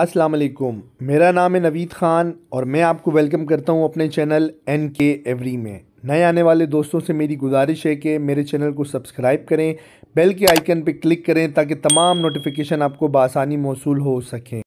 अस्सलाम वालेकुम मेरा नाम है नवीद ख़ान और मैं आपको वेलकम करता हूं अपने चैनल एन के एवरी में नए आने वाले दोस्तों से मेरी गुजारिश है कि मेरे चैनल को सब्सक्राइब करें बेल के आइकन पर क्लिक करें ताकि तमाम नोटिफिकेशन आपको बासानी मौसू हो सकें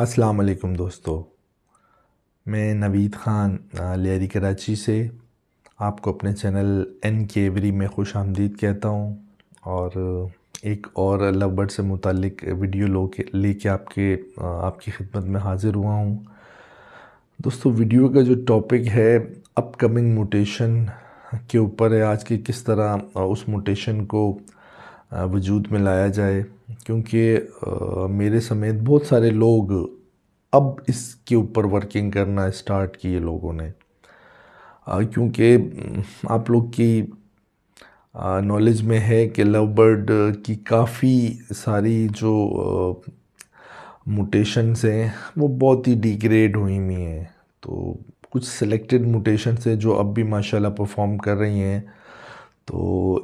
अस्सलाम वालेकुम दोस्तों मैं नवीद ख़ान लियारी कराची से आपको अपने चैनल एन केवरी में खुश आमदीद कहता हूँ और एक और लव से मुतलक वीडियो लो के ले के आपके आपकी खिदमत में हाज़िर हुआ हूँ दोस्तों वीडियो का जो टॉपिक है अपकमिंग मोटेशन के ऊपर है आज की किस तरह उस मोटेशन को वजूद में लाया जाए क्योंकि मेरे समेत बहुत सारे लोग अब इसके ऊपर वर्किंग करना स्टार्ट किए लोगों ने क्योंकि आप लोग की नॉलेज में है कि लव बर्ड की काफ़ी सारी जो म्यूटेशंस हैं वो बहुत ही डिग्रेड हुई हुई हैं तो कुछ सिलेक्टेड मोटेशंस हैं जो अब भी माशाल्लाह परफॉर्म कर रही हैं तो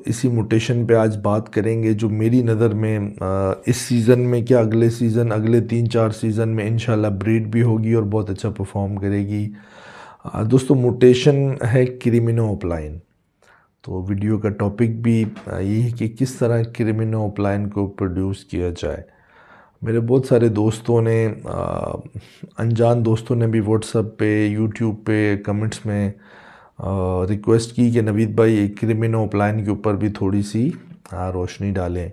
इसी मोटेशन पे आज बात करेंगे जो मेरी नज़र में इस सीज़न में क्या अगले सीज़न अगले तीन चार सीज़न में इन ब्रीड भी होगी और बहुत अच्छा परफॉर्म करेगी दोस्तों मोटेशन है क्रिमिनोप्लाइन तो वीडियो का टॉपिक भी यही है कि किस तरह क्रिमिनोप्लाइन को प्रोड्यूस किया जाए मेरे बहुत सारे दोस्तों ने अनजान दोस्तों ने भी व्हाट्सअप पे यूट्यूब पे कमेंट्स में रिक्वेस्ट की कि नवीद भाई क्रिमिनो क्रिमिनोप्लाइन के ऊपर भी थोड़ी सी रोशनी डालें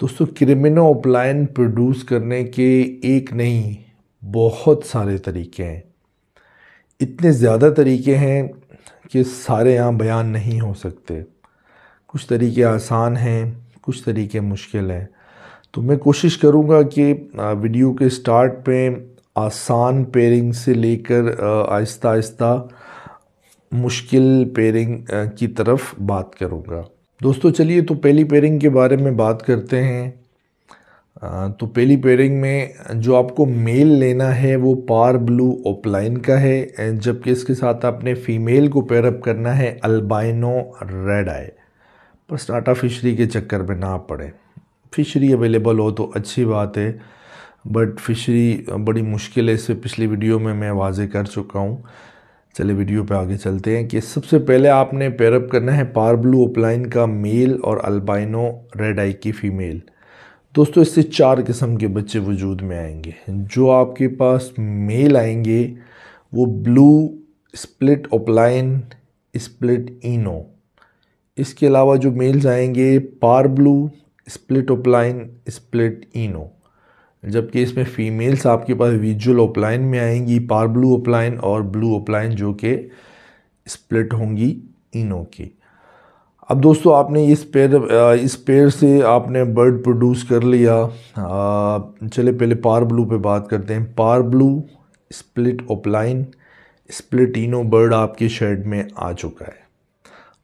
दोस्तों क्रिमिनो क्रिमिनोप्लाइन प्रोड्यूस करने के एक नहीं बहुत सारे तरीके हैं इतने ज़्यादा तरीके हैं कि सारे यहाँ बयान नहीं हो सकते कुछ तरीके आसान हैं कुछ तरीके मुश्किल हैं तो मैं कोशिश करूँगा कि वीडियो के स्टार्ट पे आसान पेयरिंग से लेकर आहिस्ता आहिस्ता मुश्किल पेयरिंग की तरफ बात करूँगा दोस्तों चलिए तो पहली पेयरिंग के बारे में बात करते हैं तो पहली पेयरिंग में जो आपको मेल लेना है वो पार ब्लू ओपलाइन का है जबकि इसके साथ आपने फ़ीमेल को पेयरअप करना है अल्बाइनो रेड आई बस टाटा फिशरी के चक्कर में ना पड़े फिशरी अवेलेबल हो तो अच्छी बात है बट फिशरी बड़ी मुश्किल है इससे पिछली वीडियो में मैं वाजे कर चुका हूँ चलिए वीडियो पे आगे चलते हैं कि सबसे पहले आपने पेरअप करना है पार ब्लू ओपलाइन का मेल और अल्बाइनो रेड आई की फ़ीमेल दोस्तों इससे चार किस्म के बच्चे वजूद में आएंगे जो आपके पास मेल आएंगे वो blue split opaline split ino इसके अलावा जो मेल्स आएंगे parblue split opaline split ino जबकि इसमें फ़ीमेल्स आपके पास विजुअल ओपलाइन में आएंगी पार ब्लू ओपलाइन और ब्लू ओपलाइन जो कि स्प्लिट होंगी इनो की अब दोस्तों आपने इस पेयर इस पेयर से आपने बर्ड प्रोड्यूस कर लिया चले पहले पार ब्लू पे बात करते हैं parblue split opaline split ino bird आपके शेड में आ चुका है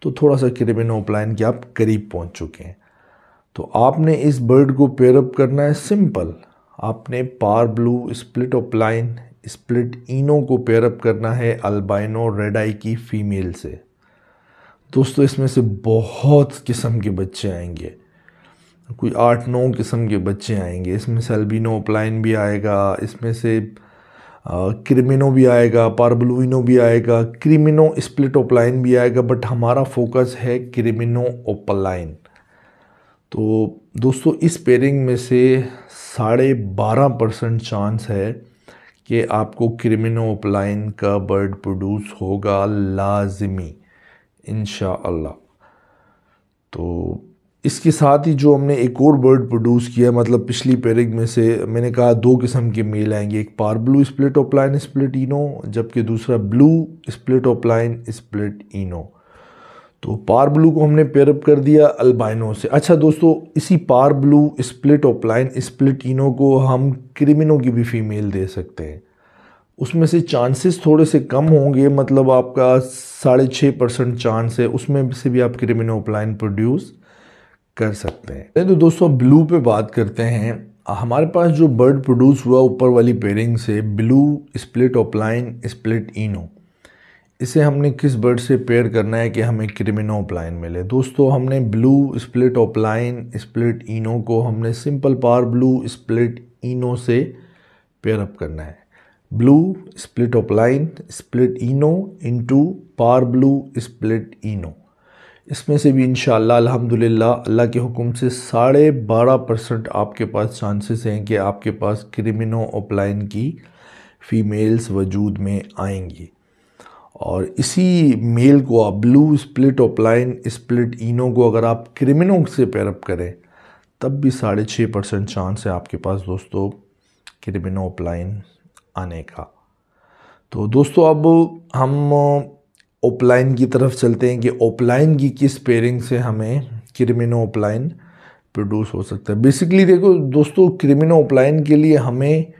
तो थोड़ा सा इनो ओपलाइन के आप करीब पहुँच चुके हैं तो आपने इस बर्ड को पेयरअप करना है सिंपल आपने parblue split opaline split ino को पेयरअप करना है अल्बाइनो रेड आई की फ़ीमेल से दोस्तों इसमें से बहुत किस्म के बच्चे आएंगे कोई आठ नौ किस्म के बच्चे आएंगे इसमें से अल्बिनो ओपलाइन भी आएगा इसमें से क्रिमिनो भी आएगा इनो भी आएगा क्रिमिनो स्प्लिट ओपलाइन भी आएगा बट हमारा फोकस है क्रिमिनो ओपलाइन तो दोस्तों इस पेयरिंग में से साढ़े बारह परसेंट चांस है कि आपको क्रिमिनो अपलाइन का बर्ड प्रोड्यूस होगा लाजमी इन तो इसके साथ ही जो हमने एक और बर्ड प्रोड्यूस किया मतलब पिछली पेरिंग में से मैंने कहा दो किस्म के मेल आएंगे एक parblue split opaline split ino जबकि दूसरा blue split opaline split ino तो पार ब्लू को हमने पेयरअप कर दिया अल्बाइनो से अच्छा दोस्तों इसी parblue split opaline split ino को हम क्रिमिनो की भी फीमेल दे सकते हैं उसमें से चांसेस थोड़े से कम होंगे मतलब आपका साढ़े छः परसेंट चांस है उसमें से भी आप क्रिमिनो ऑपलाइन प्रोड्यूस कर सकते हैं तो दोस्तों ब्लू पे बात करते हैं हमारे पास जो बर्ड प्रोड्यूस हुआ ऊपर वाली पेयरिंग से blue split opaline split ino इसे हमने किस बर्ड से पेयर करना है कि हमें क्रिमिनो ऑपलाइन मिले दोस्तों हमने blue split opaline split ino को हमने simple parblue split ino से पेयर अप करना है blue split opaline split ino into parblue split ino इसमें से भी इन अल्हम्दुलिल्लाह अल्लाह के हुक्म से साढ़े बारह परसेंट आपके पास चांसेस हैं कि आपके पास क्रिमिनो ओपलाइन की फ़ीमेल्स वजूद में आएंगी और इसी मेल को आप blue split opaline split ino को अगर आप क्रिमिनो से पैरअप करें तब भी साढ़े छः परसेंट चांस है आपके पास दोस्तों क्रिमिनो ओपलाइन आने का तो दोस्तों अब हम ओपलाइन uh, की तरफ चलते हैं कि ओपलाइन की किस पेयरिंग से हमें क्रिमिनो ओपलाइन प्रोड्यूस हो सकता है बेसिकली देखो दोस्तों क्रिमिनो ओपलाइन के लिए हमें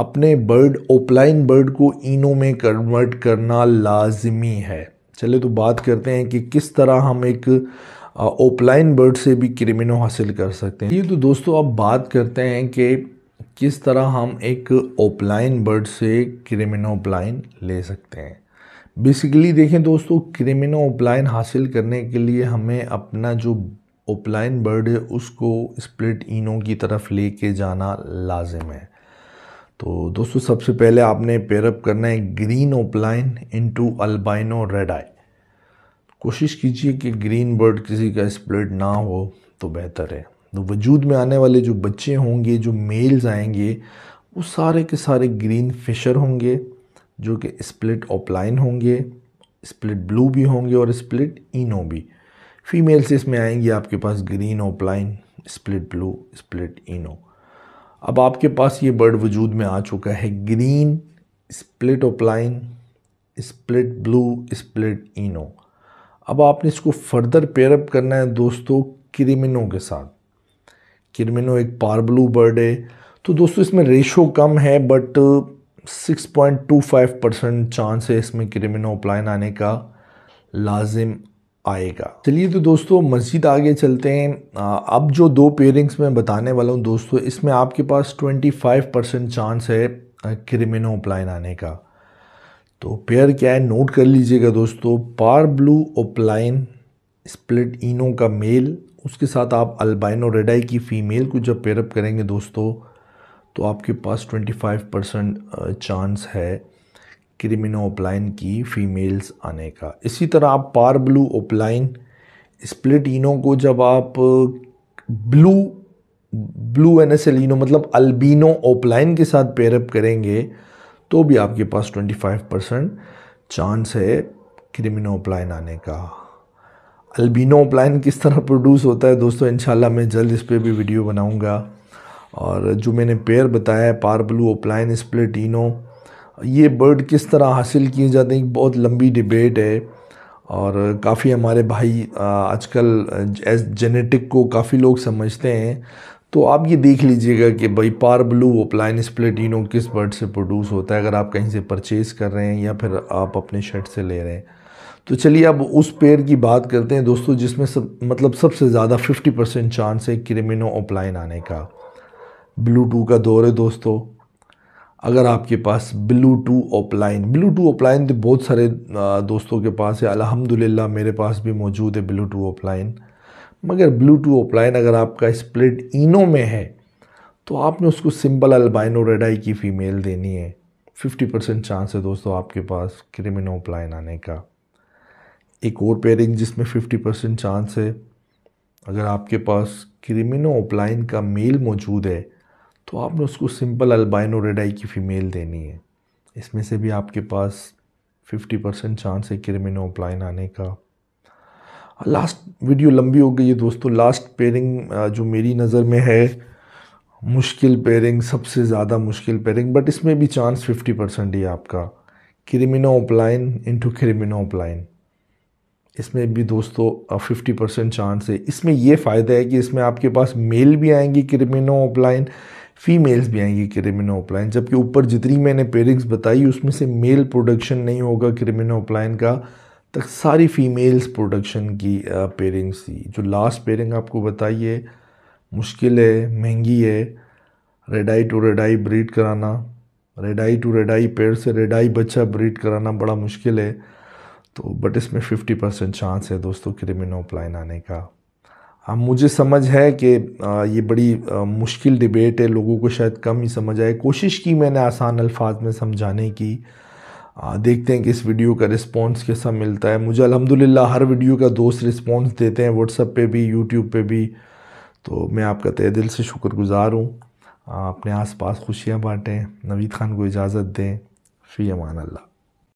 अपने बर्ड ओपलाइन बर्ड को इनो में कन्वर्ट करना लाजमी है चले तो बात करते हैं कि किस तरह हम एक ओपलाइन बर्ड से भी क्रिमिनो हासिल कर सकते हैं ये तो दोस्तों अब बात करते हैं कि किस तरह हम एक ओपलाइन बर्ड से ओपलाइन ले सकते हैं बेसिकली देखें दोस्तों ओपलाइन हासिल करने के लिए हमें अपना जो ओपलाइन बर्ड है उसको स्प्लिट इनो की तरफ ले जाना लाजिम है तो दोस्तों सबसे पहले आपने पेयरअप करना है green opaline into albino red eye कोशिश कीजिए कि ग्रीन बर्ड किसी का स्प्लिट ना हो तो बेहतर है तो वजूद में आने वाले जो बच्चे होंगे जो मेल्स आएंगे वो सारे के सारे ग्रीन फिशर होंगे जो कि स्प्लिट ओपलाइन होंगे स्प्लिट ब्लू भी होंगे और स्प्लिट इनो भी फीमेल्स इसमें आएंगी आपके पास green opaline split blue split ino अब आपके पास ये बर्ड वजूद में आ चुका है green split opaline split blue split ino अब आपने इसको फर्दर पेयरअप करना है दोस्तों क्रिमिनो के साथ क्रिमिनो एक पार ब्लू बर्ड है तो दोस्तों इसमें रेशो कम है बट 6.25 परसेंट चांस है इसमें क्रिमिनो ओपलाइन आने का लाजिम आएगा चलिए तो दोस्तों मज़ीद आगे चलते हैं अब जो दो पेयरिंग्स मैं बताने वाला हूँ दोस्तों इसमें आपके पास 25 परसेंट चांस है क्रिमिनो क्रिमिनोप्लाइन आने का तो पेयर क्या है नोट कर लीजिएगा दोस्तों पार ब्लू ओप्लाइन स्प्लिट इनो का मेल उसके साथ आप अल्बाइनो रेडाई की फ़ीमेल को जब पेयरअप करेंगे दोस्तों तो आपके पास फाइव परसेंट चांस है क्रिमिनोपलाइन की फीमेल्स आने का इसी तरह आप पार ब्लू ओपलाइन इनो को जब आप ब्लू ब्लू इनो मतलब अल्बिनो ओपलाइन के साथ पेयरअप करेंगे तो भी आपके पास 25 परसेंट चांस है क्रिमिनोपलाइन आने का अल्बिनो ओपलाइन किस तरह प्रोड्यूस होता है दोस्तों इंशाल्लाह मैं जल्द इस पर भी वीडियो बनाऊँगा और जो मैंने पेयर बताया है पार ब्लू ओपलाइन इनो ये बर्ड किस तरह हासिल किए जाते हैं बहुत लंबी डिबेट है और काफ़ी हमारे भाई आजकल एज जेनेटिक को काफ़ी लोग समझते हैं तो आप ये देख लीजिएगा कि भाई पार ब्लू ओपलाइन स्प्लेटिनो किस बर्ड से प्रोड्यूस होता है अगर आप कहीं से परचेज़ कर रहे हैं या फिर आप अपने शर्ट से ले रहे हैं तो चलिए अब उस पेड़ की बात करते हैं दोस्तों जिसमें सब मतलब सबसे ज़्यादा 50 परसेंट चांस है क्रिमिनो ओपलाइन आने का ब्लू टू का दौर है दोस्तों अगर आपके पास blue to opaline blue to opaline तो बहुत सारे दोस्तों के पास है अल्हम्दुलिल्लाह मेरे पास भी मौजूद है ब्लू टू ऑपलाइन मगर ब्लू टू ओपलाइन अगर आपका स्प्लिट इनो में है तो आपने उसको सिंपल अल्बाइनो रेडाई की फ़ीमेल देनी है 50 परसेंट चांस है दोस्तों आपके पास क्रिमिनो ओपलाइन आने का एक और पेयरिंग जिसमें फिफ्टी परसेंट चांस है अगर आपके पास क्रिमिनो ओपलाइन का मेल मौजूद है तो आपने उसको सिंपल अल्बाइनो रेडाई की फ़ीमेल देनी है इसमें से भी आपके पास 50 परसेंट चांस है क्रिमिनो अप्लाइन आने का लास्ट वीडियो लंबी हो गई है दोस्तों लास्ट पेयरिंग जो मेरी नज़र में है मुश्किल पेयरिंग सबसे ज़्यादा मुश्किल पेयरिंग बट इसमें भी चांस फिफ्टी परसेंट ही आपका क्रिमिनो अप्लाइन इंटू क्रिमिनो अप्लाइन इसमें भी दोस्तों फिफ्टी परसेंट चांस है इसमें यह फ़ायदा है कि इसमें आपके पास मेल भी आएंगी क्रिमिनो अप्लाइन फीमेल्स भी आएंगी क्रिमिनोप्लाइन जबकि ऊपर जितनी मैंने पेरिंग्स बताई उसमें से मेल प्रोडक्शन नहीं होगा क्रिमिनोप्लाइन का तक सारी फीमेल्स प्रोडक्शन की पेरिंग्स थी जो लास्ट पेरिंग आपको बताइए मुश्किल है महंगी है रेडाई टू रेडाई ब्रीड कराना रेडाई टू रेडाई पेड़ से रेडाई बच्चा ब्रीड कराना बड़ा मुश्किल है तो बट इसमें 50 परसेंट चांस है दोस्तों क्रिमिनोप्लाइन आने का हाँ मुझे समझ है कि ये बड़ी मुश्किल डिबेट है लोगों को शायद कम ही समझ आए कोशिश की मैंने आसान अल्फाज में समझाने की देखते हैं कि इस वीडियो का रिस्पांस कैसा मिलता है मुझे अल्हम्दुलिल्लाह हर वीडियो का दोस्त रिस्पांस देते हैं व्हाट्सएप पे भी यूट्यूब पे भी तो मैं आपका तय दिल से शुक्रगुजार हूँ अपने आसपास खुशियाँ बाँटें नवीद खान को इजाज़त दें फ़ी अमान अल्लाह